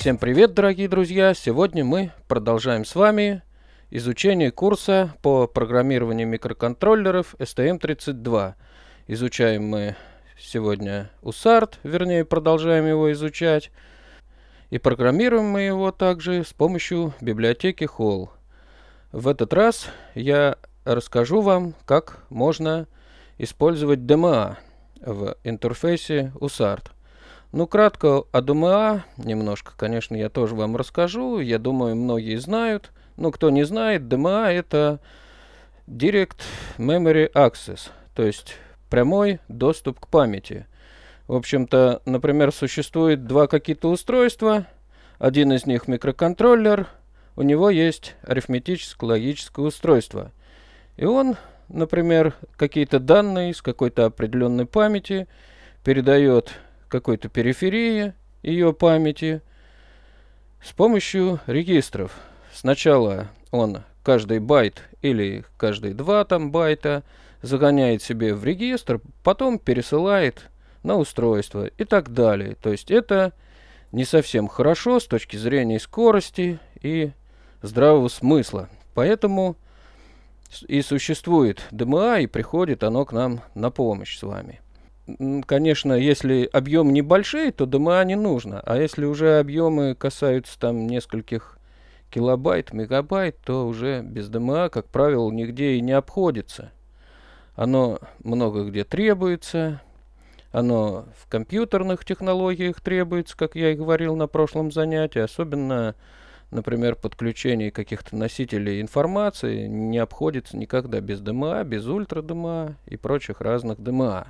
Всем привет, дорогие друзья! Сегодня мы продолжаем с вами изучение курса по программированию микроконтроллеров STM32. Изучаем мы сегодня USART, вернее продолжаем его изучать. И программируем мы его также с помощью библиотеки Hall. В этот раз я расскажу вам, как можно использовать DMA в интерфейсе USART. Ну, кратко о ДМА, немножко, конечно, я тоже вам расскажу. Я думаю, многие знают. Но ну, кто не знает, ДМА это Direct Memory Access, то есть прямой доступ к памяти. В общем-то, например, существует два какие-то устройства. Один из них микроконтроллер, у него есть арифметическое логическое устройство. И он, например, какие-то данные с какой-то определенной памяти передает какой-то периферии ее памяти с помощью регистров. Сначала он каждый байт или каждые два там байта загоняет себе в регистр, потом пересылает на устройство и так далее. То есть это не совсем хорошо с точки зрения скорости и здравого смысла. Поэтому и существует ДМА, и приходит оно к нам на помощь с вами конечно, если объем небольшие, то ДМА не нужно. А если уже объемы касаются там нескольких килобайт, мегабайт, то уже без ДМА, как правило, нигде и не обходится. Оно много где требуется. Оно в компьютерных технологиях требуется, как я и говорил на прошлом занятии. Особенно, например, подключение каких-то носителей информации не обходится никогда без ДМА, без ультра ДМА и прочих разных ДМА.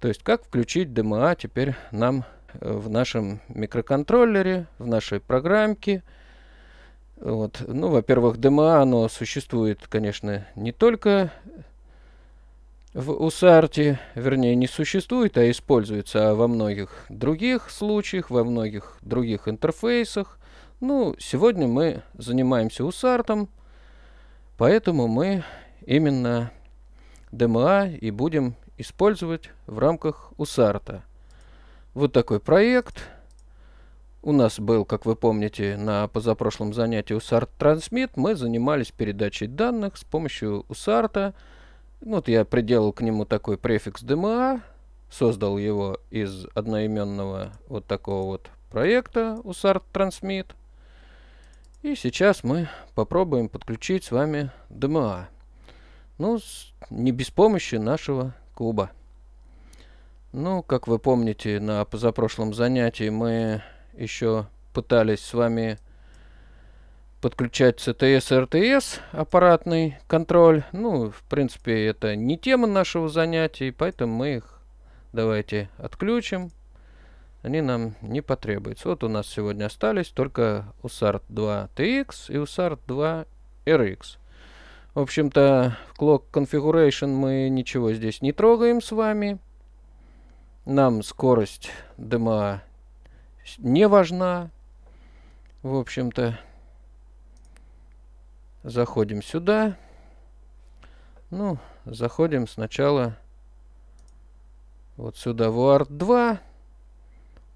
То есть как включить DMA теперь нам э, в нашем микроконтроллере, в нашей программке. Вот. Ну, во-первых, DMA, оно существует, конечно, не только в USART, вернее, не существует, а используется а во многих других случаях, во многих других интерфейсах. Ну, сегодня мы занимаемся USART, поэтому мы именно DMA и будем использовать в рамках USART. Вот такой проект. У нас был, как вы помните, на позапрошлом занятии USART Transmit. Мы занимались передачей данных с помощью USART. Ну, вот я приделал к нему такой префикс DMA, создал его из одноименного вот такого вот проекта USART Transmit. И сейчас мы попробуем подключить с вами DMA. Ну, с, не без помощи нашего Куба. Ну, как вы помните, на позапрошлом занятии мы еще пытались с вами подключать ЦТС и РТС, аппаратный контроль. Ну, в принципе, это не тема нашего занятия, поэтому мы их давайте отключим. Они нам не потребуются. Вот у нас сегодня остались только USART 2 TX и USART 2 RX. В общем-то, в Clock Configuration мы ничего здесь не трогаем с вами. Нам скорость дыма не важна. В общем-то, заходим сюда. Ну, заходим сначала вот сюда в UART 2.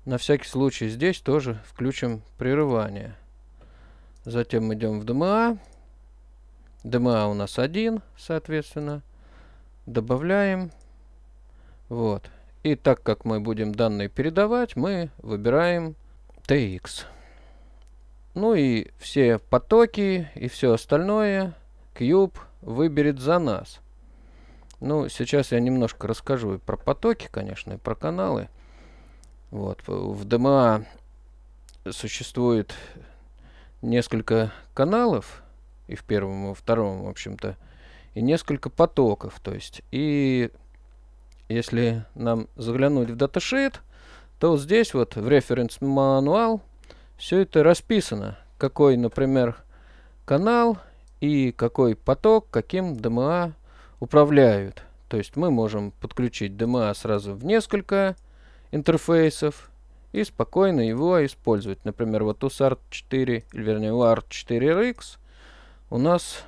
На всякий случай здесь тоже включим прерывание. Затем идем в DMA. ДМА у нас один, соответственно. Добавляем. Вот. И так как мы будем данные передавать, мы выбираем TX. Ну и все потоки и все остальное Cube выберет за нас. Ну, сейчас я немножко расскажу и про потоки, конечно, и про каналы. Вот. В ДМА существует несколько каналов, и в первом, и во втором, в общем-то, и несколько потоков, то есть, и если нам заглянуть в даташит, то вот здесь вот в референс мануал все это расписано, какой, например, канал и какой поток, каким DMA управляют. То есть мы можем подключить DMA сразу в несколько интерфейсов и спокойно его использовать. Например, вот у SART 4, вернее у ART 4RX у нас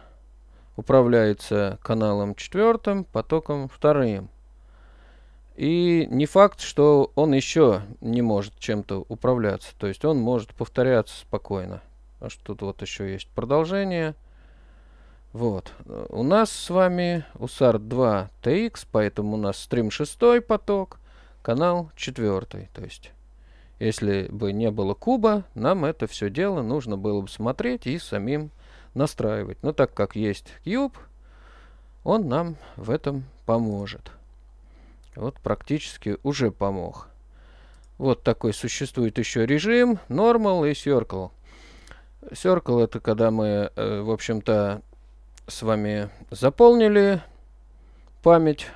управляется каналом четвертым, потоком вторым. И не факт, что он еще не может чем-то управляться. То есть он может повторяться спокойно. А что тут вот еще есть продолжение. Вот. У нас с вами usar 2 TX, поэтому у нас стрим шестой поток, канал четвертый, То есть, если бы не было куба, нам это все дело нужно было бы смотреть и самим настраивать. Но так как есть Cube, он нам в этом поможет. Вот практически уже помог. Вот такой существует еще режим Normal и Circle. Circle это когда мы, э, в общем-то, с вами заполнили память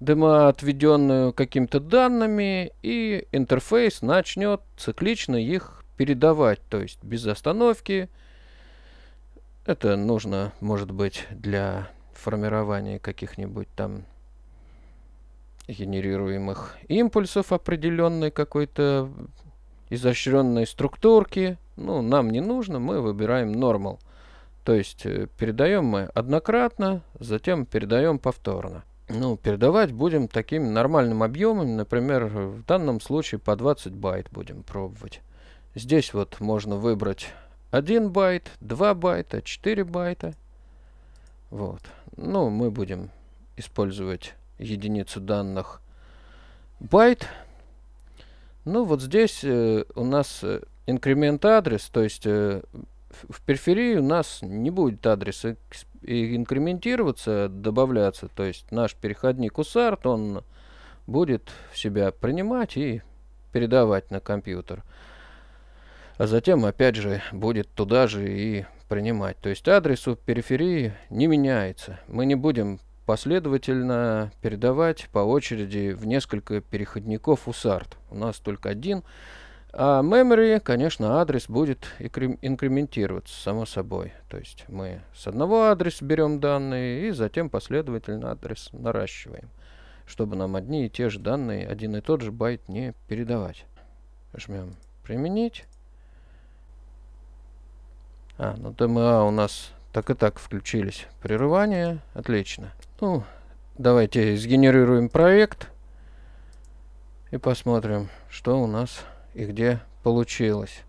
дыма, отведенную какими-то данными, и интерфейс начнет циклично их передавать, то есть без остановки, это нужно, может быть, для формирования каких-нибудь там генерируемых импульсов определенной какой-то изощренной структурки. Ну, нам не нужно, мы выбираем нормал. То есть э, передаем мы однократно, затем передаем повторно. Ну, передавать будем таким нормальным объемом, например, в данном случае по 20 байт будем пробовать. Здесь вот можно выбрать 1 байт, 2 байта, 4 байта. Вот. Ну, мы будем использовать единицу данных байт. Ну, вот здесь э, у нас э, инкремент адрес, то есть э, в периферии у нас не будет адреса инкрементироваться, а добавляться. То есть наш переходник USART, он будет в себя принимать и передавать на компьютер а затем опять же будет туда же и принимать. То есть адрес у периферии не меняется. Мы не будем последовательно передавать по очереди в несколько переходников USART. У нас только один. А memory, конечно, адрес будет инкрементироваться, само собой. То есть мы с одного адреса берем данные и затем последовательно адрес наращиваем, чтобы нам одни и те же данные, один и тот же байт не передавать. Жмем «Применить». А, ну ТМА у нас так и так включились прерывания. Отлично. Ну, давайте сгенерируем проект и посмотрим, что у нас и где получилось.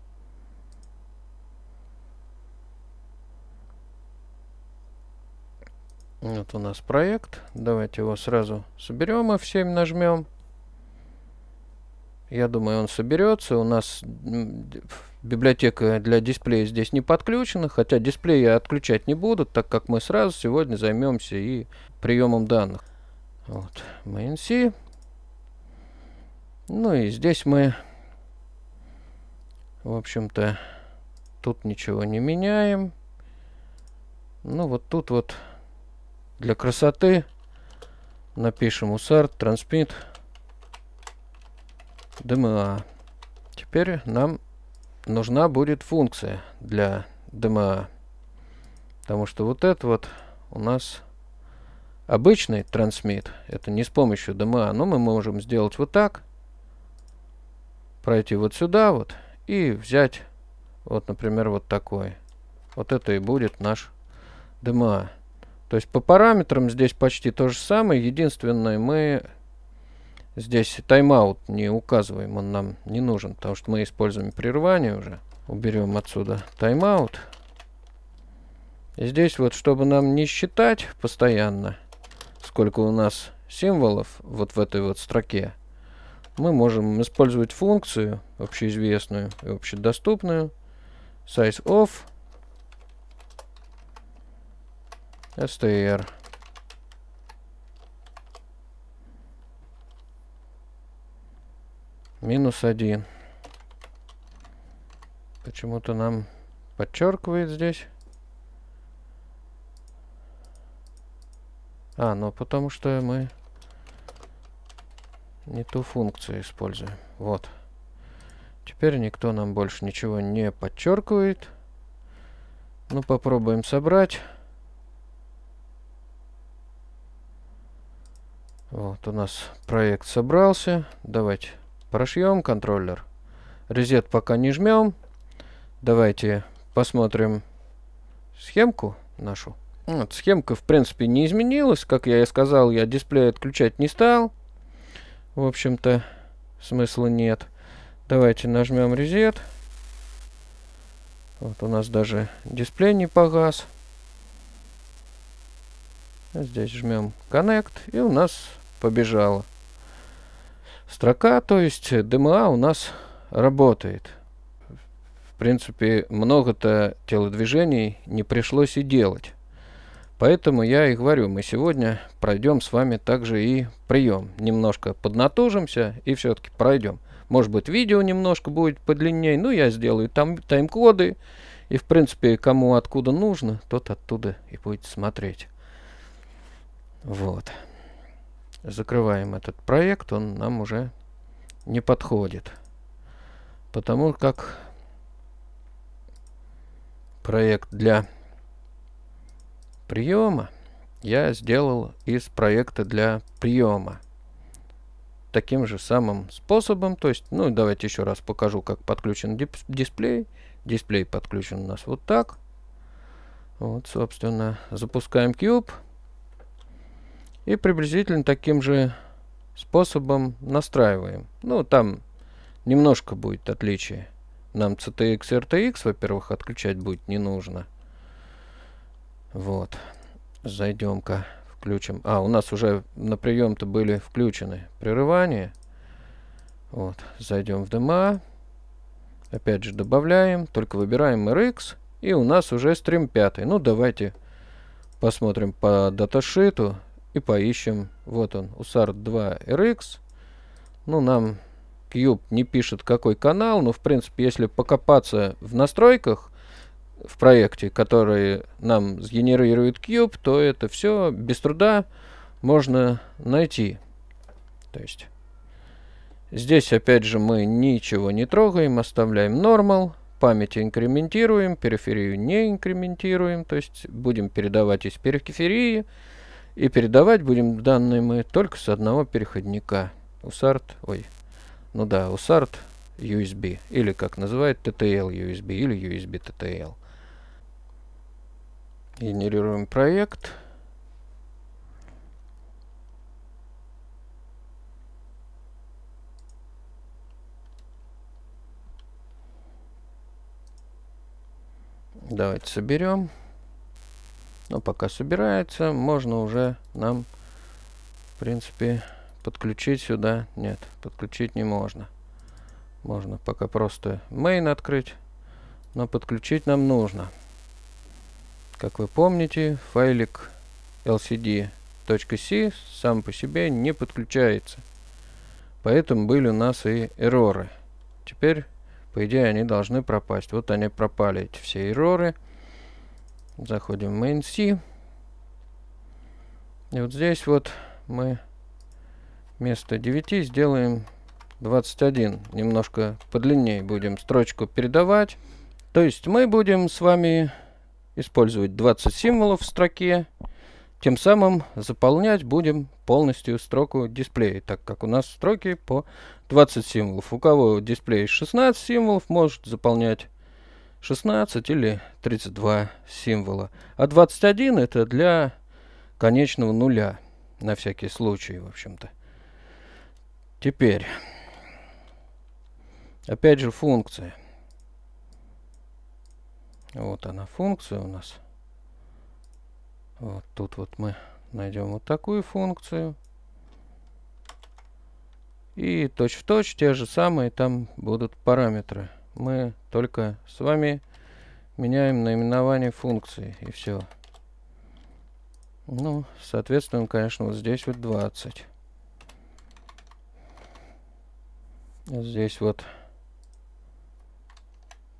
Вот у нас проект. Давайте его сразу соберем и всем нажмем. Я думаю, он соберется. У нас Библиотека для дисплея здесь не подключена, хотя дисплей я отключать не буду, так как мы сразу сегодня займемся и приемом данных. Вот, MNC. Ну и здесь мы, в общем-то, тут ничего не меняем. Ну вот тут вот для красоты напишем усар транспит DMA. Теперь нам нужна будет функция для DMA. Потому что вот это вот у нас обычный трансмит. Это не с помощью DMA, но мы можем сделать вот так. Пройти вот сюда вот и взять вот, например, вот такой. Вот это и будет наш DMA. То есть по параметрам здесь почти то же самое. Единственное, мы Здесь тайм-аут не указываем, он нам не нужен, потому что мы используем прерывание уже. Уберем отсюда тайм-аут. Здесь вот, чтобы нам не считать постоянно, сколько у нас символов вот в этой вот строке, мы можем использовать функцию общеизвестную и общедоступную size of str. минус 1. Почему-то нам подчеркивает здесь. А, ну потому что мы не ту функцию используем. Вот. Теперь никто нам больше ничего не подчеркивает. Ну, попробуем собрать. Вот у нас проект собрался. Давайте Прошьем контроллер. Резет пока не жмем. Давайте посмотрим схемку нашу. Вот, схемка, в принципе, не изменилась. Как я и сказал, я дисплей отключать не стал. В общем-то, смысла нет. Давайте нажмем резет. Вот у нас даже дисплей не погас. Здесь жмем Connect, и у нас побежало строка, то есть DMA у нас работает. В принципе, много-то телодвижений не пришлось и делать. Поэтому я и говорю, мы сегодня пройдем с вами также и прием. Немножко поднатужимся и все-таки пройдем. Может быть, видео немножко будет подлиннее, но ну, я сделаю там тайм-коды. И, в принципе, кому откуда нужно, тот оттуда и будет смотреть. Вот закрываем этот проект, он нам уже не подходит. Потому как проект для приема я сделал из проекта для приема таким же самым способом. То есть, ну, давайте еще раз покажу, как подключен дисплей. Дисплей подключен у нас вот так. Вот, собственно, запускаем Cube и приблизительно таким же способом настраиваем. Ну, там немножко будет отличие. Нам CTX и RTX, во-первых, отключать будет не нужно. Вот. Зайдем-ка, включим. А, у нас уже на прием-то были включены прерывания. Вот. Зайдем в DMA. Опять же добавляем, только выбираем RX. И у нас уже стрим 5. Ну, давайте посмотрим по даташиту и поищем. Вот он, USART 2 RX. Ну, нам Cube не пишет, какой канал, но, в принципе, если покопаться в настройках в проекте, который нам сгенерирует Cube, то это все без труда можно найти. То есть здесь, опять же, мы ничего не трогаем, оставляем normal, память инкрементируем, периферию не инкрементируем, то есть будем передавать из периферии, и передавать будем данные мы только с одного переходника. USART, ой, ну да, USART USB, или как называют TTL USB, или USB TTL. Генерируем проект. Давайте соберем. Но пока собирается, можно уже нам, в принципе, подключить сюда. Нет, подключить не можно. Можно пока просто main открыть, но подключить нам нужно. Как вы помните, файлик lcd.c сам по себе не подключается. Поэтому были у нас и эроры. Теперь, по идее, они должны пропасть. Вот они пропали, эти все эроры. Заходим в mainc. И вот здесь вот мы вместо 9 сделаем 21. Немножко подлиннее будем строчку передавать. То есть мы будем с вами использовать 20 символов в строке. Тем самым заполнять будем полностью строку дисплея, так как у нас строки по 20 символов. У кого дисплей 16 символов, может заполнять 16 или 32 символа. А 21 это для конечного нуля. На всякий случай, в общем-то. Теперь. Опять же функция. Вот она функция у нас. Вот тут вот мы найдем вот такую функцию. И точь-в-точь -точь те же самые там будут параметры мы только с вами меняем наименование функции и все. Ну, соответственно, конечно, вот здесь вот 20. Здесь вот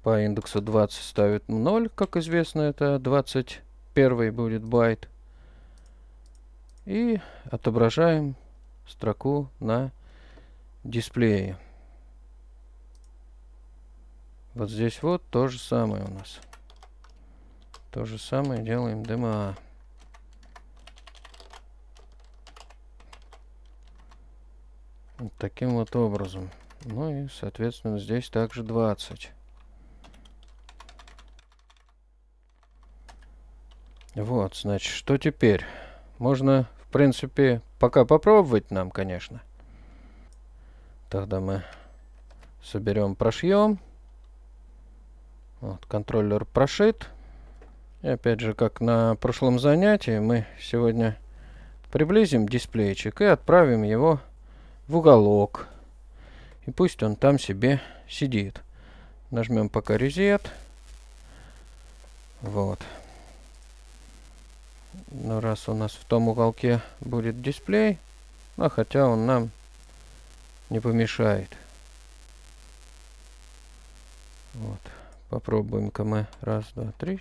по индексу 20 ставит 0, как известно, это 21 будет байт. И отображаем строку на дисплее. Вот здесь вот то же самое у нас. То же самое делаем ДМА. Вот таким вот образом. Ну и, соответственно, здесь также 20. Вот, значит, что теперь? Можно, в принципе, пока попробовать нам, конечно. Тогда мы соберем, прошьем. Вот, контроллер прошит. И опять же, как на прошлом занятии, мы сегодня приблизим дисплейчик и отправим его в уголок. И пусть он там себе сидит. Нажмем пока резет. Вот. Но ну, раз у нас в том уголке будет дисплей, а хотя он нам не помешает. Вот. Попробуем КМ. Раз, два, три.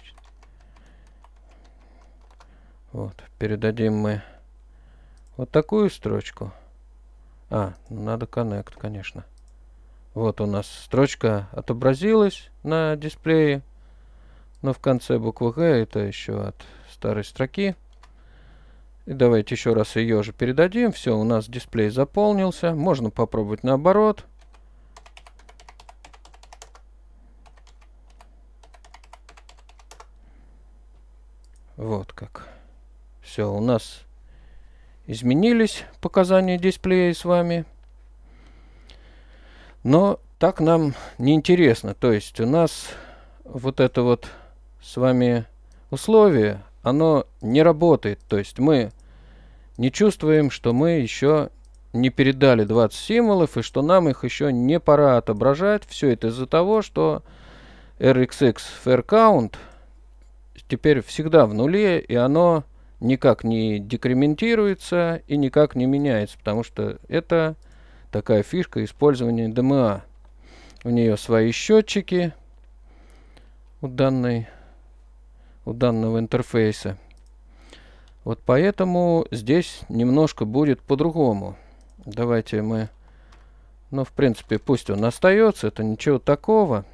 Вот. Передадим мы вот такую строчку. А, ну, надо connect, конечно. Вот у нас строчка отобразилась на дисплее. Но в конце буквы Г это еще от старой строки. И давайте еще раз ее же передадим. Все, у нас дисплей заполнился. Можно попробовать наоборот. Вот как. Все, у нас изменились показания дисплея с вами. Но так нам неинтересно. То есть у нас вот это вот с вами условие, оно не работает. То есть мы не чувствуем, что мы еще не передали 20 символов и что нам их еще не пора отображать. Все это из-за того, что RxX Fair Count – теперь всегда в нуле, и оно никак не декрементируется и никак не меняется, потому что это такая фишка использования ДМА. У нее свои счетчики у, данной, у данного интерфейса. Вот поэтому здесь немножко будет по-другому. Давайте мы... Ну, в принципе, пусть он остается, это ничего такого.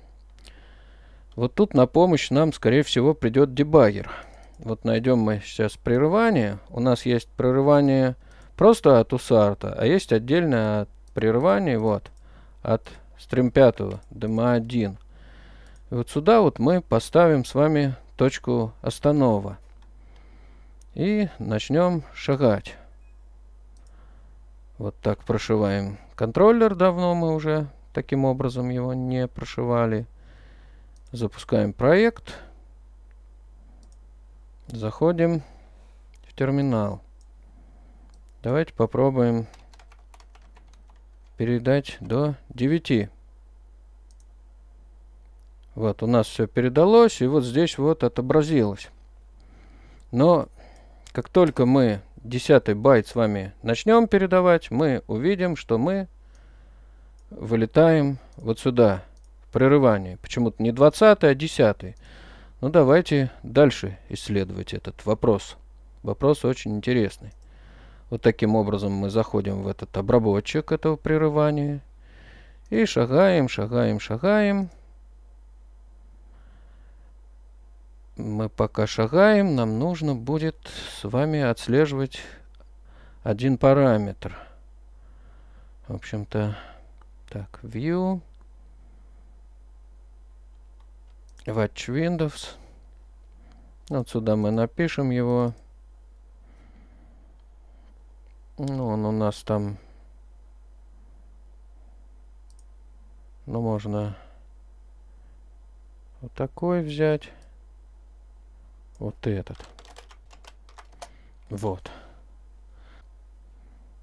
Вот тут на помощь нам, скорее всего, придет дебагер. Вот найдем мы сейчас прерывание. У нас есть прерывание просто от усарта, а есть отдельное прерывание вот от стрим 5 DMA1. И вот сюда вот мы поставим с вами точку останова. И начнем шагать. Вот так прошиваем контроллер. Давно мы уже таким образом его не прошивали. Запускаем проект. Заходим в терминал. Давайте попробуем передать до 9. Вот у нас все передалось, и вот здесь вот отобразилось. Но как только мы 10 байт с вами начнем передавать, мы увидим, что мы вылетаем вот сюда прерывание. Почему-то не 20 а 10 Ну, давайте дальше исследовать этот вопрос. Вопрос очень интересный. Вот таким образом мы заходим в этот обработчик этого прерывания. И шагаем, шагаем, шагаем. Мы пока шагаем, нам нужно будет с вами отслеживать один параметр. В общем-то, так, view. Watch Windows. Вот сюда мы напишем его. Ну, он у нас там... Ну, можно вот такой взять. Вот этот. Вот.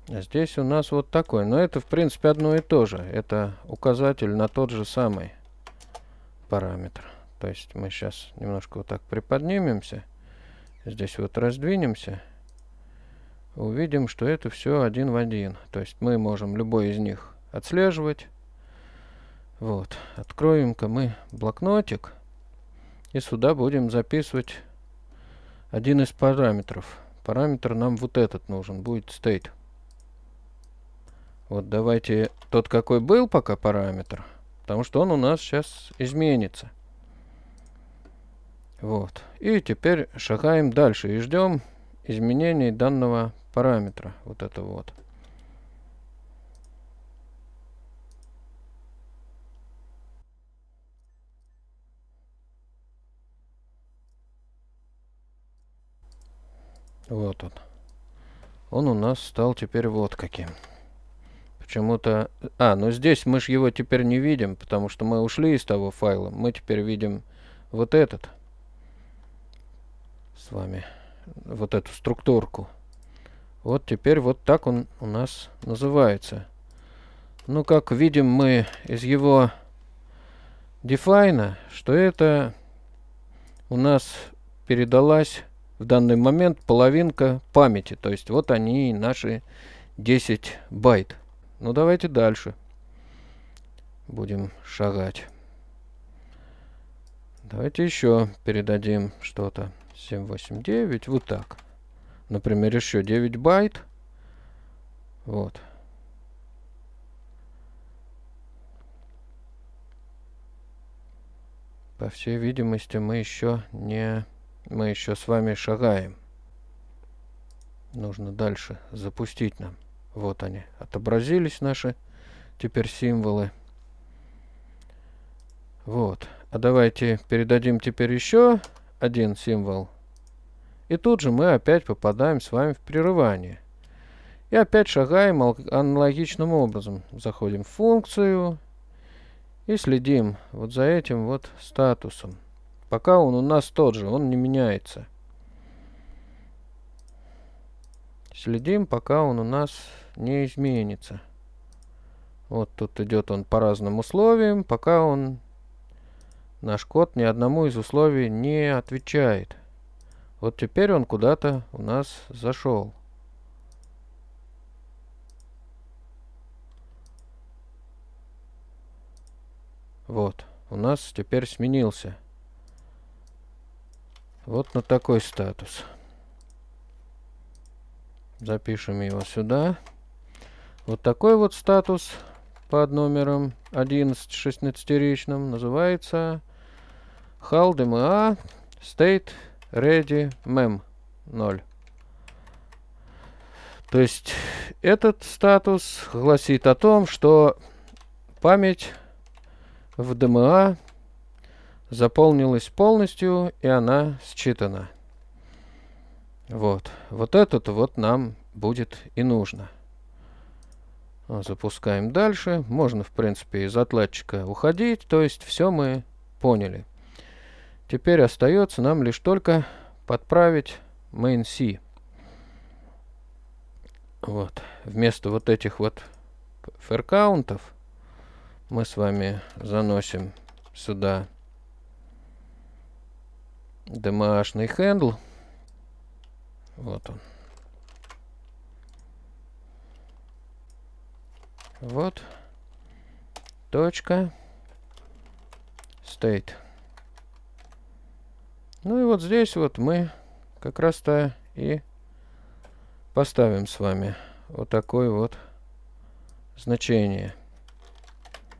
А здесь у нас вот такой. Но это, в принципе, одно и то же. Это указатель на тот же самый параметр. То есть мы сейчас немножко вот так приподнимемся. Здесь вот раздвинемся. Увидим, что это все один в один. То есть мы можем любой из них отслеживать. Вот. Откроем-ка мы блокнотик. И сюда будем записывать один из параметров. Параметр нам вот этот нужен. Будет state. Вот давайте тот, какой был пока параметр. Потому что он у нас сейчас изменится. Вот. И теперь шагаем дальше и ждем изменений данного параметра. Вот это вот. Вот он. Он у нас стал теперь вот каким. Почему-то... А, ну здесь мы же его теперь не видим, потому что мы ушли из того файла. Мы теперь видим вот этот с вами вот эту структурку. Вот теперь вот так он у нас называется. Ну, как видим мы из его define что это у нас передалась в данный момент половинка памяти. То есть вот они наши 10 байт. Ну давайте дальше будем шагать. Давайте еще передадим что-то. 7, 8, 9. Вот так. Например, еще 9 байт. Вот. По всей видимости, мы еще не... Мы еще с вами шагаем. Нужно дальше запустить нам. Вот они. Отобразились наши теперь символы. Вот. А давайте передадим теперь еще один символ. И тут же мы опять попадаем с вами в прерывание. И опять шагаем аналогичным образом. Заходим в функцию и следим вот за этим вот статусом. Пока он у нас тот же, он не меняется. Следим, пока он у нас не изменится. Вот тут идет он по разным условиям, пока он Наш код ни одному из условий не отвечает. Вот теперь он куда-то у нас зашел. Вот, у нас теперь сменился. Вот на такой статус. Запишем его сюда. Вот такой вот статус под номером 11 16 называется DMA а, state ready mem 0. То есть этот статус гласит о том, что память в DMA заполнилась полностью и она считана. Вот. Вот этот вот нам будет и нужно. Запускаем дальше. Можно, в принципе, из отладчика уходить. То есть все мы поняли. Теперь остается нам лишь только подправить main C. Вот. Вместо вот этих вот феркаунтов мы с вами заносим сюда домашний эм хендл. Вот он. Вот. Точка. State. Ну и вот здесь вот мы как раз-то и поставим с вами вот такое вот значение.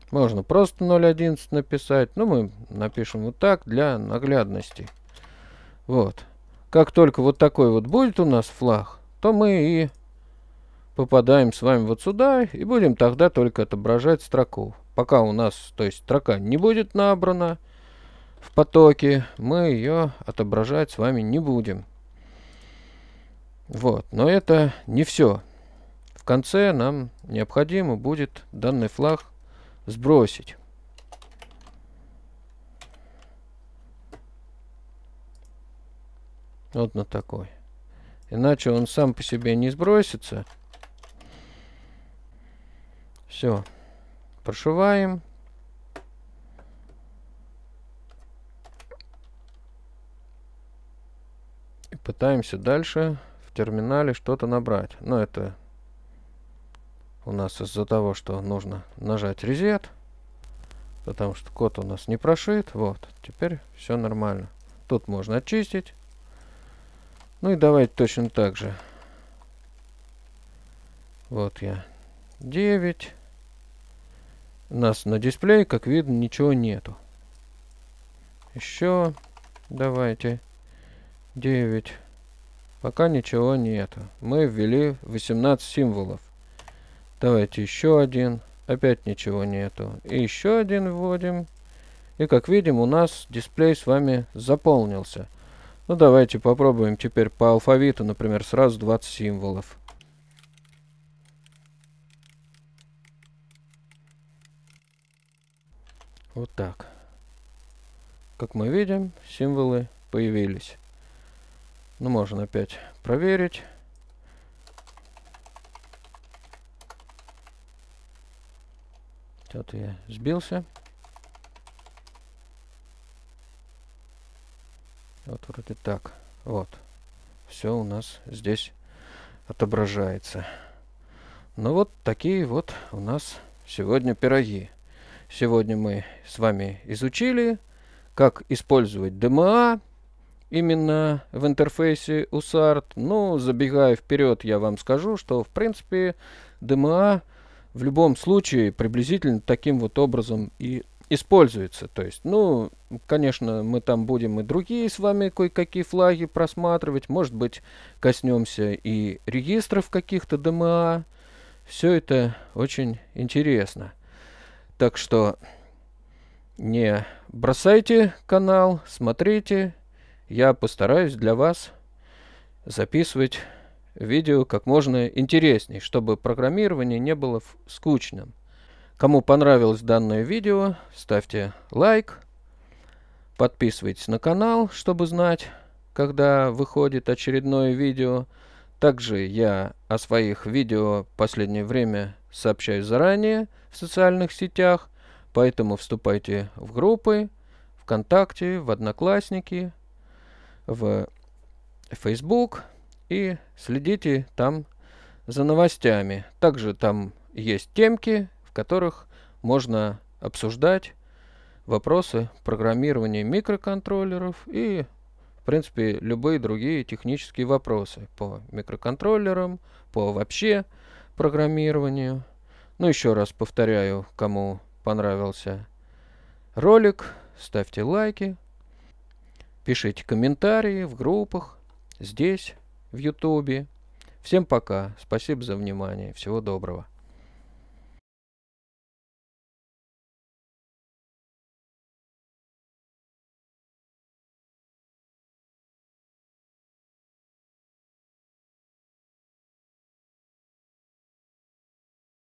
Можно просто 0.11 написать, но ну, мы напишем вот так для наглядности. Вот. Как только вот такой вот будет у нас флаг, то мы и попадаем с вами вот сюда и будем тогда только отображать строку. Пока у нас, то есть строка не будет набрана, в потоке, мы ее отображать с вами не будем. Вот, но это не все. В конце нам необходимо будет данный флаг сбросить. Вот на такой. Иначе он сам по себе не сбросится. Все. Прошиваем. И пытаемся дальше в терминале что-то набрать. Но это у нас из-за того, что нужно нажать резет. Потому что код у нас не прошит. Вот, теперь все нормально. Тут можно очистить. Ну и давайте точно так же. Вот я. 9. У нас на дисплее, как видно, ничего нету. Еще давайте. 9. Пока ничего нету. Мы ввели 18 символов. Давайте еще один. Опять ничего нету. И еще один вводим. И как видим, у нас дисплей с вами заполнился. Ну давайте попробуем теперь по алфавиту, например, сразу 20 символов. Вот так. Как мы видим, символы появились. Ну, можно опять проверить. Тут я сбился. Вот вроде так. Вот. Все у нас здесь отображается. Ну вот такие вот у нас сегодня пироги. Сегодня мы с вами изучили, как использовать ДМА, именно в интерфейсе USART. Ну, забегая вперед, я вам скажу, что в принципе DMA а в любом случае приблизительно таким вот образом и используется. То есть, ну, конечно, мы там будем и другие с вами кое-какие флаги просматривать. Может быть, коснемся и регистров каких-то DMA. А. Все это очень интересно. Так что не бросайте канал, смотрите, я постараюсь для вас записывать видео как можно интересней, чтобы программирование не было скучным. Кому понравилось данное видео, ставьте лайк, подписывайтесь на канал, чтобы знать, когда выходит очередное видео. Также я о своих видео в последнее время сообщаю заранее в социальных сетях, поэтому вступайте в группы ВКонтакте, в Одноклассники, в Facebook и следите там за новостями. Также там есть темки, в которых можно обсуждать вопросы программирования микроконтроллеров и, в принципе, любые другие технические вопросы по микроконтроллерам, по вообще программированию. Ну, еще раз повторяю, кому понравился ролик, ставьте лайки, Пишите комментарии в группах, здесь, в Ютубе. Всем пока. Спасибо за внимание. Всего доброго.